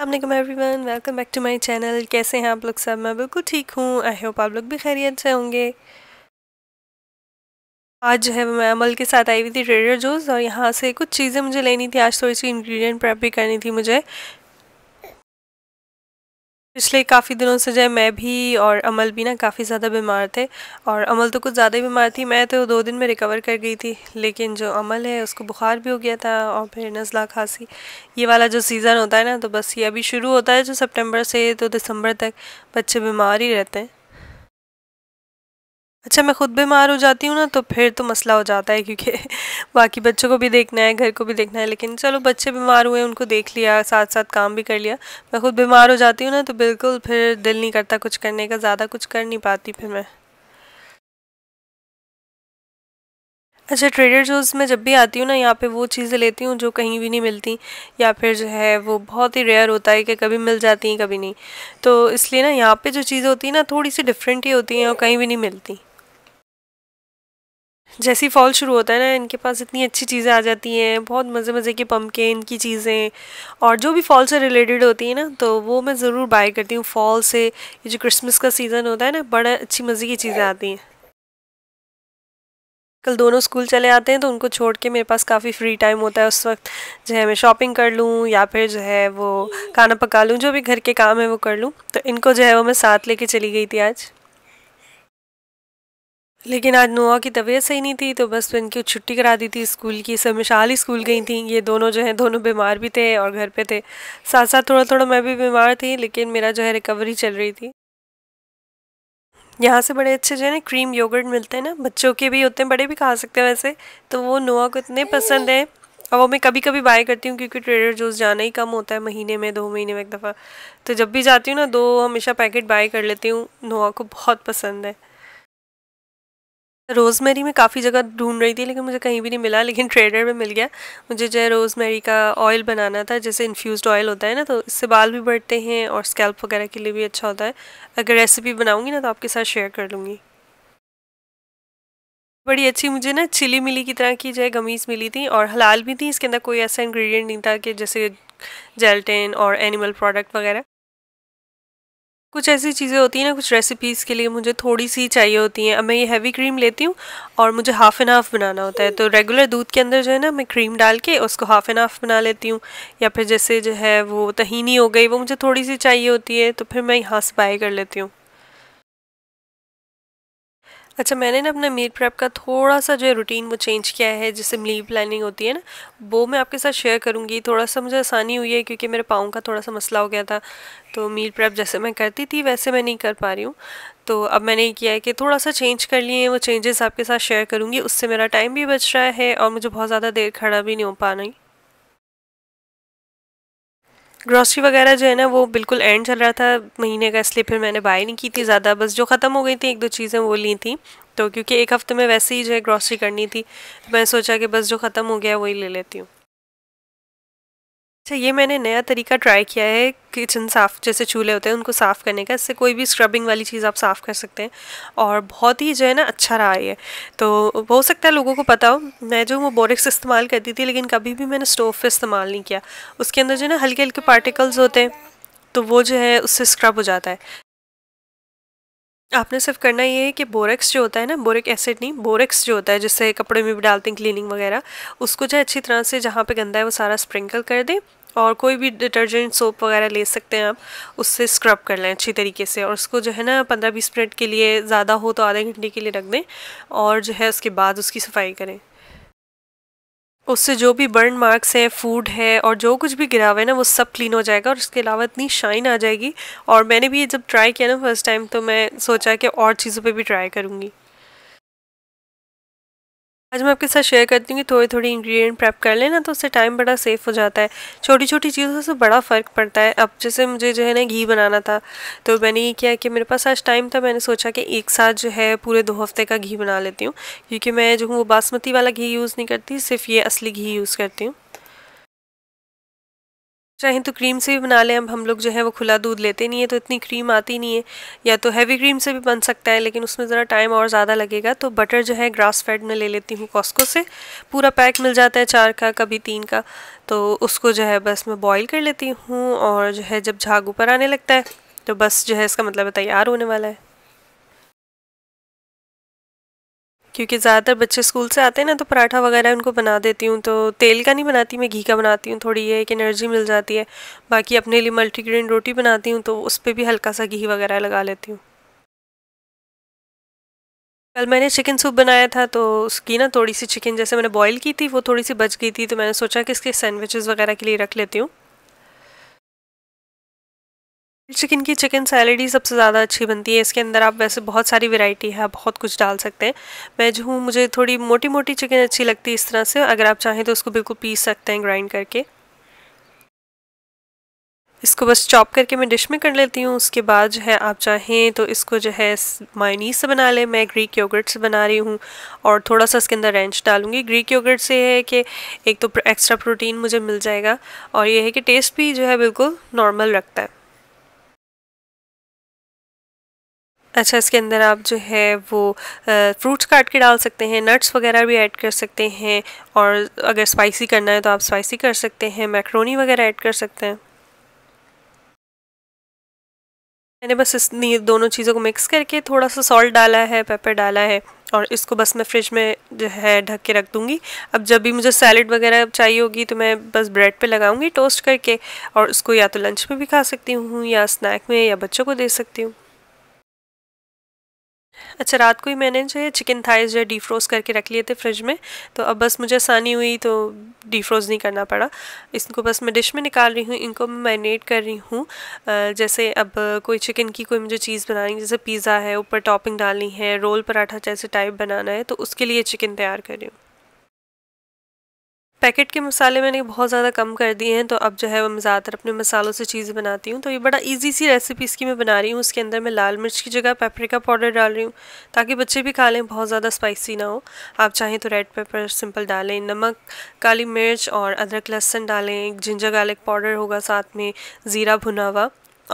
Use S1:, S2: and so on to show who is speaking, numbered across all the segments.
S1: every everyone welcome back to my channel कैसे हैं आप लोग सब मैं बिल्कुल ठीक हूँ आई होप आप लोग भी खैरियत से होंगे आज जो है मैं अमल के साथ आई हुई थी ट्रेडर जोज और यहाँ से कुछ चीज़ें मुझे लेनी थी आज थोड़ी सी इंग्रेडिएंट प्रेप भी करनी थी मुझे पिछले काफ़ी दिनों से जो मैं भी और अमल भी ना काफ़ी ज़्यादा बीमार थे और अमल तो कुछ ज़्यादा ही बीमार थी मैं तो दो दिन में रिकवर कर गई थी लेकिन जो अमल है उसको बुखार भी हो गया था और फिर नज़ला खांसी ये वाला जो सीज़न होता है ना तो बस ये अभी शुरू होता है जो सितंबर से तो दिसंबर तक बच्चे बीमार ही रहते हैं अच्छा मैं ख़ुद बीमार हो जाती हूँ ना तो फिर तो मसला हो जाता है क्योंकि बाकी बच्चों को भी देखना है घर को भी देखना है लेकिन चलो बच्चे बीमार हुए उनको देख लिया साथ साथ काम भी कर लिया मैं खुद बीमार हो जाती हूँ ना तो बिल्कुल फिर दिल नहीं करता कुछ करने का ज़्यादा कुछ कर नहीं पाती फिर मैं अच्छा ट्रेडर जोज में जब भी आती हूँ ना यहाँ पे वो चीज़ें लेती हूँ जो कहीं भी नहीं मिलती या फिर जो है वो बहुत ही रेयर होता है कि कभी मिल जाती हैं कभी नहीं तो इसलिए ना यहाँ पे जो चीज़ें होती हैं ना थोड़ी सी डिफरेंट ही होती हैं और कहीं भी नहीं मिलती जैसे ही फॉल शुरू होता है ना इनके पास इतनी अच्छी चीज़ें आ जाती हैं बहुत मज़े मज़े के पम्पकिन इनकी चीज़ें और जो भी फॉल से रिलेटेड होती है ना तो वो मैं ज़रूर बाय करती हूँ फॉल से ये जो क्रिसमस का सीज़न होता है ना बड़ा अच्छी मज़े की चीज़ें आती हैं कल दोनों स्कूल चले आते हैं तो उनको छोड़ के मेरे पास काफ़ी फ्री टाइम होता है उस वक्त जो है मैं शॉपिंग कर लूँ या फिर जो है वो खाना पका लूँ जो भी घर के काम है वो कर लूँ तो इनको जो है वो मैं साथ लेके चली गई थी आज लेकिन आज नोआ की तबीयत सही नहीं थी तो बस इनकी छुट्टी करा दी थी स्कूल की सब मिशाल ही स्कूल गई थी ये दोनों जो है दोनों बीमार भी थे और घर पे थे साथ साथ थोड़ा थोड़ा मैं भी बीमार थी लेकिन मेरा जो है रिकवरी चल रही थी यहाँ से बड़े अच्छे जो है ना क्रीम योगर्ट मिलते हैं ना बच्चों के भी होते हैं बड़े भी खा सकते हैं वैसे तो वो नोआ को इतने पसंद है और वो मैं कभी कभी बाय करती हूँ क्योंकि ट्रेडर जोस जाना ही कम होता है महीने में दो महीने में एक दफ़ा तो जब भी जाती हूँ ना दो हमेशा पैकेट बाय कर लेती हूँ नोआ को बहुत पसंद है रोज़मेरी में काफ़ी जगह ढूंढ रही थी लेकिन मुझे कहीं भी नहीं मिला लेकिन ट्रेडर में मिल गया मुझे जो है रोज़मेरी का ऑयल बनाना था जैसे इन्फ्यूज़ ऑयल होता है ना तो इससे बाल भी बढ़ते हैं और स्कैल्प वगैरह के लिए भी अच्छा होता है अगर रेसिपी बनाऊँगी ना तो आपके साथ शेयर कर लूँगी बड़ी अच्छी मुझे ना चिली मिली की तरह की जो है गमीज़ मिली थी और हलाल भी थी इसके अंदर कोई ऐसा इन्ग्रीडियंट नहीं था कि जैसे जेल्टिन और एनिमल प्रोडक्ट वगैरह कुछ ऐसी चीज़ें होती हैं ना कुछ रेसिपीज़ के लिए मुझे थोड़ी सी चाहिए होती हैं अब मैं ये हैवी क्रीम लेती हूँ और मुझे हाफ़ एंड हाफ़ बनाना होता है तो रेगुलर दूध के अंदर जो है ना मैं क्रीम डाल के उसको हाफ़ एंड हाफ़ बना लेती हूँ या फिर जैसे जो है वो तहीनी हो गई वो मुझे थोड़ी सी चाहिए होती है तो फिर मैं यहाँ से बाय कर लेती हूँ अच्छा मैंने ना अपना मील प्रेप का थोड़ा सा जो है रूटीन वो चेंज किया है जिससे मील प्लानिंग होती है ना वो मैं आपके साथ शेयर करूँगी थोड़ा सा मुझे आसानी हुई है क्योंकि मेरे पाँव का थोड़ा सा मसला हो गया था तो मील प्रेप जैसे मैं करती थी वैसे मैं नहीं कर पा रही हूँ तो अब मैंने ये किया है कि थोड़ा सा चेंज कर लिए हैं वो चेंजेस आपके साथ शेयर करूँगी उससे मेरा टाइम भी बच रहा है और मुझे बहुत ज़्यादा देर खड़ा भी नहीं हो पा रही ग्रॉसरी वगैरह जो है ना वो बिल्कुल एंड चल रहा था महीने का इसलिए फिर मैंने बाय नहीं की थी ज़्यादा बस जो ख़त्म हो गई थी एक दो चीज़ें वो ली थी तो क्योंकि एक हफ़्ते में वैसे ही जो है ग्रॉसरी करनी थी तो मैंने सोचा कि बस जो ख़त्म हो गया वही ले लेती हूँ अच्छा ये मैंने नया तरीका ट्राई किया है किचन साफ़ जैसे चूल्हे होते हैं उनको साफ़ करने का इससे कोई भी स्क्रबिंग वाली चीज़ आप साफ़ कर सकते हैं और बहुत ही जो है ना अच्छा रहा ये तो हो सकता है लोगों को पता हो मैं जो वो बोरिक्स इस्तेमाल करती थी लेकिन कभी भी मैंने स्टोव पर इस्तेमाल नहीं किया उसके अंदर जो है ना हल्के हल्के पार्टिकल्स होते हैं तो वो जो है उससे स्क्रब हो जाता है आपने सिर्फ करना ये है कि बोरेक्स जो होता है ना बोरिक एसिड नहीं बोरेक्स जो होता है जिससे कपड़े में भी डालते हैं क्लीनिंग वगैरह उसको जो अच्छी तरह से जहाँ पे गंदा है वो सारा स्प्रिंकल कर दें और कोई भी डिटर्जेंट सोप वगैरह ले सकते हैं आप उससे स्क्रब कर लें अच्छी तरीके से और उसको जो है ना पंद्रह बीस मिनट के लिए ज़्यादा हो तो आधे घंटे के लिए रख दें और जो है उसके बाद उसकी सफाई करें उससे जो भी बर्न मार्क्स हैं फूड है और जो कुछ भी गिरा हुआ है ना वो सब क्लीन हो जाएगा और उसके अलावा इतनी शाइन आ जाएगी और मैंने भी जब ट्राई किया ना फर्स्ट टाइम तो मैं सोचा कि और चीज़ों पे भी ट्राई करूँगी आज अच्छा, मैं आपके साथ शेयर करती हूँ कि थोड़ी थोड़ी इंग्रेडिएंट प्रेप कर लेना तो उससे टाइम बड़ा सेफ हो जाता है छोटी छोटी चीज़ों से बड़ा फ़र्क पड़ता है अब जैसे मुझे जो है ना घी बनाना था तो मैंने ये किया कि मेरे पास आज टाइम था मैंने सोचा कि एक साथ जो है पूरे दो हफ्ते का घी बना लेती हूँ क्योंकि मैं जो हूँ वो बासमती वाला घी यूज़ नहीं करती सिर्फ ये असली घी यूज़ करती हूँ चाहे तो क्रीम से भी बना लें अब हम लोग जो है वो खुला दूध लेते नहीं है तो इतनी क्रीम आती नहीं है या तो हैवी क्रीम से भी बन सकता है लेकिन उसमें ज़रा टाइम और ज़्यादा लगेगा तो बटर जो है ग्रास फेड में ले लेती हूँ कॉस्को से पूरा पैक मिल जाता है चार का कभी तीन का तो उसको जो है बस मैं बॉयल कर लेती हूँ और जो है जब झाग ऊपर आने लगता है तो बस जो है इसका मतलब तैयार होने वाला है क्योंकि ज़्यादातर बच्चे स्कूल से आते हैं ना तो पराठा वगैरह उनको बना देती हूँ तो तेल का नहीं बनाती मैं घी का बनाती हूँ थोड़ी ये एक एनर्जी मिल जाती है बाकी अपने लिए मल्टीग्रेन रोटी बनाती हूँ तो उस पर भी हल्का सा घी वगैरह लगा लेती हूँ कल मैंने चिकन सूप बनाया था तो उसकी ना थोड़ी सी चिकन जैसे मैंने बॉईल की थी वो थोड़ी सी बच गई थी तो मैंने सोचा कि इसके सैंडविचेस वगैरह के लिए रख लेती हूँ चिकन की चिकन सैलड ही सबसे ज़्यादा अच्छी बनती है इसके अंदर आप वैसे बहुत सारी वैरायटी है बहुत कुछ डाल सकते हैं मैं जो हूँ मुझे थोड़ी मोटी मोटी चिकन अच्छी लगती है इस तरह से अगर आप चाहें तो उसको बिल्कुल पीस सकते हैं ग्राइंड करके इसको बस चॉप करके मैं डिश में कर लेती हूँ उसके बाद जो है आप चाहें तो इसको जो है मायनीस से बना लें मैं ग्रीक योगर्ट से बना रही हूँ और थोड़ा सा इसके अंदर रेंच डालूँगी ग्रीक योगर्ट से है कि एक तो एक्स्ट्रा प्रोटीन मुझे मिल जाएगा और ये है कि टेस्ट भी जो है बिल्कुल नॉर्मल रखता है अच्छा इसके अंदर आप जो है वो फ्रूट्स काट के डाल सकते हैं नट्स वगैरह भी ऐड कर सकते हैं और अगर स्पाइसी करना है तो आप स्पाइसी कर सकते हैं मैक्रोनी वगैरह ऐड कर सकते हैं मैंने बस इस दोनों चीज़ों को मिक्स करके थोड़ा सा सॉल्ट डाला है पेपर डाला है और इसको बस मैं फ्रिज में जो है ढक के रख दूँगी अब जब भी मुझे सैलड वगैरह चाहिए होगी तो मैं बस ब्रेड पे लगाऊँगी टोस्ट करके और उसको या तो लंच में भी खा सकती हूँ या स्नैक में या बच्चों को दे सकती हूँ अच्छा रात को ही मैंने जो है चिकन थाइज जो है डीफ्रोज करके रख लिए थे फ्रिज में तो अब बस मुझे आसानी हुई तो डीफ्रोज नहीं करना पड़ा इसको बस मैं डिश में निकाल रही हूँ इनको मैं मैरिनेट कर रही हूँ जैसे अब कोई चिकन की कोई मुझे चीज़ बनानी जैसे पिज़्ज़ा है ऊपर टॉपिंग डालनी है रोल पराठा जैसे टाइप बनाना है तो उसके लिए चिकन तैयार कर रही हूँ पैकेट के मसाले मैंने बहुत ज़्यादा कम कर दिए हैं तो अब जो है वो मैं ज़्यादातर अपने मसालों से चीज़ बनाती हूँ तो ये बड़ा इजी सी रेसिपी इसकी मैं बना रही हूँ उसके अंदर मैं लाल मिर्च की जगह पेपरिका पाउडर डाल रही हूँ ताकि बच्चे भी खा लें बहुत ज़्यादा स्पाइसी ना हो आप चाहें तो रेड पेपर सिंपल डालें नमक काली मिर्च और अदरक लहसन डालें जिंजर गार्लिक पाउडर होगा साथ में ज़ीरा भुना हुआ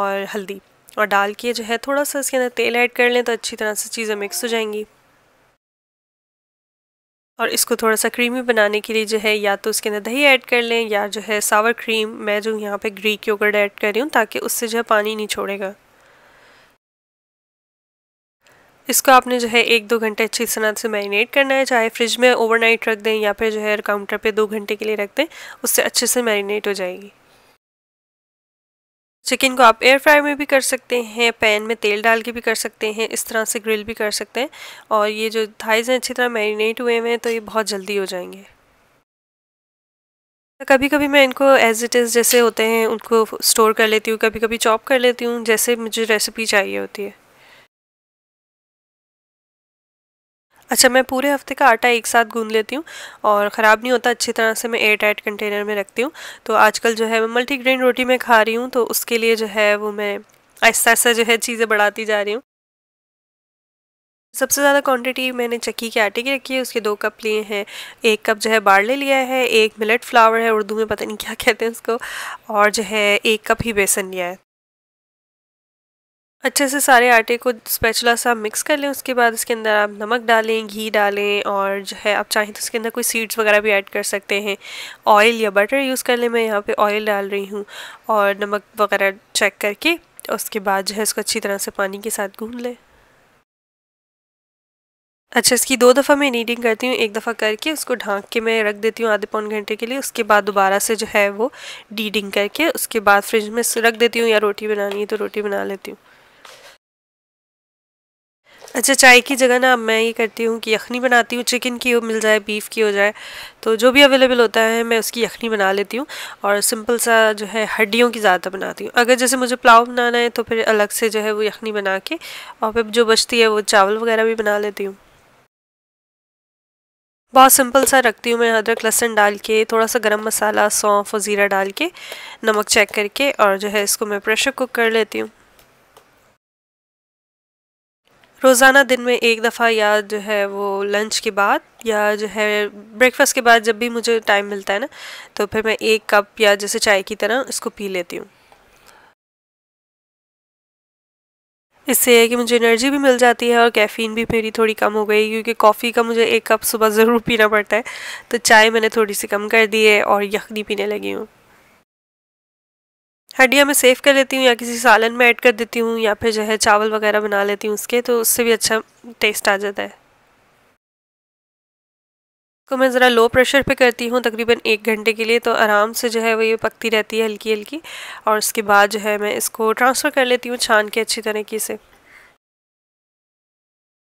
S1: और हल्दी और डाल के जो है थोड़ा सा इसके अंदर तेल ऐड कर लें तो अच्छी तरह से चीज़ें मिक्स हो जाएंगी और इसको थोड़ा सा क्रीमी बनाने के लिए जो है या तो उसके अंदर दही ऐड कर लें या जो है सावर क्रीम मैं जो यहाँ पे ग्रीक योगर्ट ऐड कर रही हूँ ताकि उससे जो है पानी नहीं छोड़ेगा इसको आपने जो है एक दो घंटे अच्छी तरह से मैरिनेट करना है चाहे फ्रिज में ओवरनाइट रख दें या फिर जो है काउंटर पे दो घंटे के लिए रख दें उससे अच्छे से मैरिनेट हो जाएगी चिकन को आप एयर फ्राई में भी कर सकते हैं पैन में तेल डाल के भी कर सकते हैं इस तरह से ग्रिल भी कर सकते हैं और ये जो थाइज हैं अच्छी तरह मैरिनेट हुए हुए हैं तो ये बहुत जल्दी हो जाएंगे कभी कभी मैं इनको एज इट इज़ जैसे होते हैं उनको स्टोर कर लेती हूँ कभी कभी चॉप कर लेती हूँ जैसे मुझे रेसिपी चाहिए होती है अच्छा मैं पूरे हफ्ते का आटा एक साथ गूंद लेती हूँ और ख़राब नहीं होता अच्छी तरह से मैं एयर टाइट कंटेनर में रखती हूँ तो आजकल जो है मैं मल्टीग्रेन रोटी में खा रही हूँ तो उसके लिए जो है वो मैं ऐसा ऐसा जो है चीज़ें बढ़ाती जा रही हूँ सबसे ज़्यादा क्वांटिटी मैंने चक्की के आटे की रखी है उसके दो कप लिए हैं एक कप जो है बाड़ले लिया है एक मिलेट फ्लावर है उर्दू में पता नहीं क्या कहते हैं उसको और जो है एक कप ही बेसन लिया है अच्छे से सारे आटे को स्पेचला सा मिक्स कर लें उसके बाद इसके अंदर आप नमक डालें घी डालें और जो है आप चाहें तो इसके अंदर कोई सीड्स वगैरह भी ऐड कर सकते हैं ऑयल या बटर यूज़ कर लें मैं यहाँ पे ऑयल डाल रही हूँ और नमक वगैरह चेक करके उसके बाद जो है इसको अच्छी तरह से पानी के साथ गूँध लें अच्छा इसकी दो दफ़ा मैं नीडिंग करती हूँ एक दफ़ा करके उसको ढांक के मैं रख देती हूँ आधे पौन घंटे के लिए उसके बाद दोबारा से जो है वो डीडिंग करके उसके बाद फ्रिज में रख देती हूँ या रोटी बनानी है तो रोटी बना लेती हूँ अच्छा चाय की जगह ना मैं ये करती हूँ कि यखनी बनाती हूँ चिकन की हो मिल जाए बीफ की हो जाए तो जो भी अवेलेबल होता है मैं उसकी यखनी बना लेती हूँ और सिंपल सा जो है हड्डियों की ज़्यादा बनाती हूँ अगर जैसे मुझे पुलाव बनाना है तो फिर अलग से जो है वो यखनी बना के और फिर जो बचती है वो चावल वगैरह भी बना लेती हूँ बहुत सिंपल सा रखती हूँ मैं अदरक लहसन डाल के थोड़ा सा गरम मसाला सौंफ और ज़ीरा डाल के नमक चेक करके और जो है इसको मैं प्रेशर कुक कर लेती हूँ रोज़ाना दिन में एक दफ़ा या जो है वो लंच के बाद या जो है ब्रेकफास्ट के बाद जब भी मुझे टाइम मिलता है ना तो फिर मैं एक कप या जैसे चाय की तरह इसको पी लेती हूँ इससे है कि मुझे एनर्जी भी मिल जाती है और कैफ़ीन भी मेरी थोड़ी कम हो गई क्योंकि कॉफ़ी का मुझे एक कप सुबह ज़रूर पीना पड़ता है तो चाय मैंने थोड़ी सी कम कर दी है और यखनी पीने लगी हूँ हड्डियाँ मैं सेव कर लेती हूँ या किसी सालन में ऐड कर देती हूँ या फिर जो है चावल वगैरह बना लेती हूँ उसके तो उससे भी अच्छा टेस्ट आ जाता है को मैं ज़रा लो प्रेशर पे करती हूँ तकरीबन एक घंटे के लिए तो आराम से जो है वो ये पकती रहती है हल्की हल्की और उसके बाद जो है मैं इसको ट्रांसफ़र कर लेती हूँ छान के अच्छी तरीके से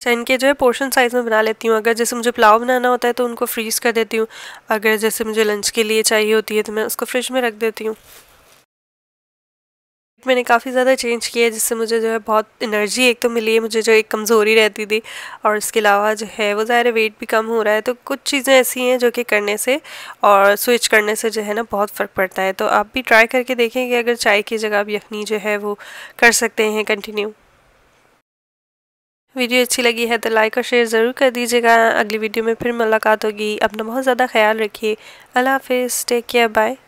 S1: छान के जो है पोर्शन साइज़ में बना लेती हूँ अगर जैसे मुझे पुलाव बनाना होता है तो उनको फ्रीज़ कर देती हूँ अगर जैसे मुझे लंच के लिए चाहिए होती है तो मैं उसको फ्रिज में रख देती हूँ मैंने काफ़ी ज़्यादा चेंज किया जिससे मुझे जो है बहुत एनर्जी एक तो मिली है मुझे जो एक कमज़ोरी रहती थी और इसके अलावा जो है वो ज़ाहिर वेट भी कम हो रहा है तो कुछ चीज़ें ऐसी हैं जो कि करने से और स्विच करने से जो है ना बहुत फ़र्क पड़ता है तो आप भी ट्राई करके देखें कि अगर चाय की जगह आप यखनी जो है वो कर सकते हैं कंटिन्यू वीडियो अच्छी लगी है तो लाइक और शेयर ज़रूर कर दीजिएगा अगली वीडियो में फिर मुलाकात होगी अपना बहुत ज़्यादा ख्याल रखिए अल्लाह हाफिज़ टेक केयर बाय